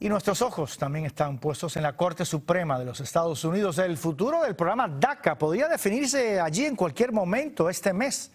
Y nuestros ojos también están puestos en la Corte Suprema de los Estados Unidos. El futuro del programa DACA podría definirse allí en cualquier momento este mes.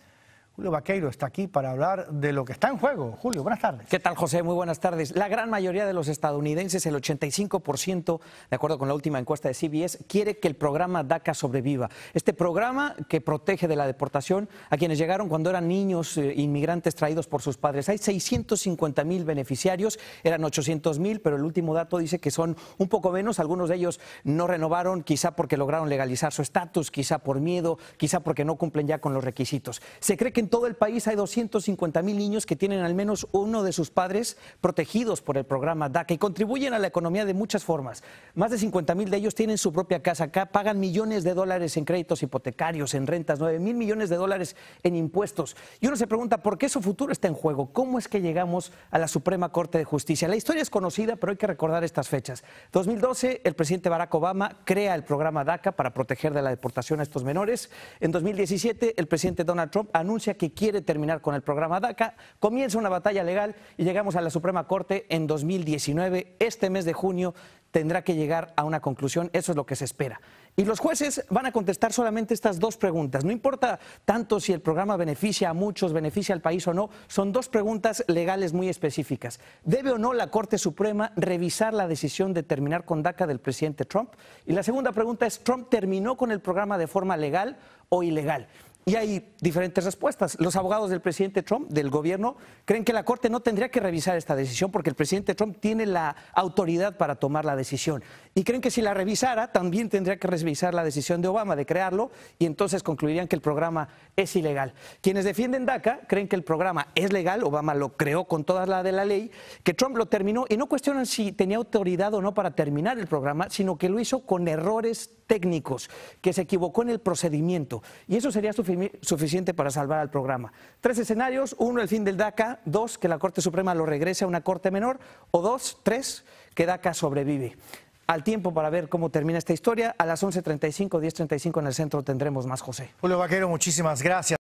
Julio Vaqueiro está aquí para hablar de lo que está en juego. Julio, buenas tardes. ¿Qué tal, José? Muy buenas tardes. La gran mayoría de los estadounidenses, el 85%, de acuerdo con la última encuesta de CBS, quiere que el programa DACA sobreviva. Este programa que protege de la deportación a quienes llegaron cuando eran niños eh, inmigrantes traídos por sus padres. Hay 650 mil beneficiarios, eran 800 mil, pero el último dato dice que son un poco menos. Algunos de ellos no renovaron, quizá porque lograron legalizar su estatus, quizá por miedo, quizá porque no cumplen ya con los requisitos. Se cree que en todo el país hay 250 mil niños que tienen al menos uno de sus padres protegidos por el programa DACA y contribuyen a la economía de muchas formas. Más de 50 mil de ellos tienen su propia casa acá, pagan millones de dólares en créditos hipotecarios, en rentas, 9 mil millones de dólares en impuestos. Y uno se pregunta por qué su futuro está en juego, cómo es que llegamos a la Suprema Corte de Justicia. La historia es conocida, pero hay que recordar estas fechas. 2012, el presidente Barack Obama crea el programa DACA para proteger de la deportación a estos menores. En 2017, el presidente Donald Trump anuncia que quiere terminar con el programa DACA. Comienza una batalla legal y llegamos a la Suprema Corte en 2019. Este mes de junio tendrá que llegar a una conclusión, eso es lo que se espera. Y los jueces van a contestar solamente estas dos preguntas. No importa tanto si el programa beneficia a muchos, beneficia al país o no, son dos preguntas legales muy específicas. ¿Debe o no la Corte Suprema revisar la decisión de terminar con DACA del presidente Trump? Y la segunda pregunta es, ¿Trump terminó con el programa de forma legal o ilegal? Y hay diferentes respuestas. Los abogados del presidente Trump, del gobierno, creen que la Corte no tendría que revisar esta decisión porque el presidente Trump tiene la autoridad para tomar la decisión. Y creen que si la revisara, también tendría que revisar la decisión de Obama de crearlo y entonces concluirían que el programa es ilegal. Quienes defienden DACA creen que el programa es legal, Obama lo creó con toda la de la ley, que Trump lo terminó y no cuestionan si tenía autoridad o no para terminar el programa, sino que lo hizo con errores técnicos, que se equivocó en el procedimiento. Y eso sería suficiente para salvar al programa. Tres escenarios, uno, el fin del DACA, dos, que la Corte Suprema lo regrese a una Corte Menor, o dos, tres, que DACA sobrevive al tiempo para ver cómo termina esta historia. A las 11.35, 10.35 en el centro tendremos más, José. Julio Vaquero, muchísimas gracias.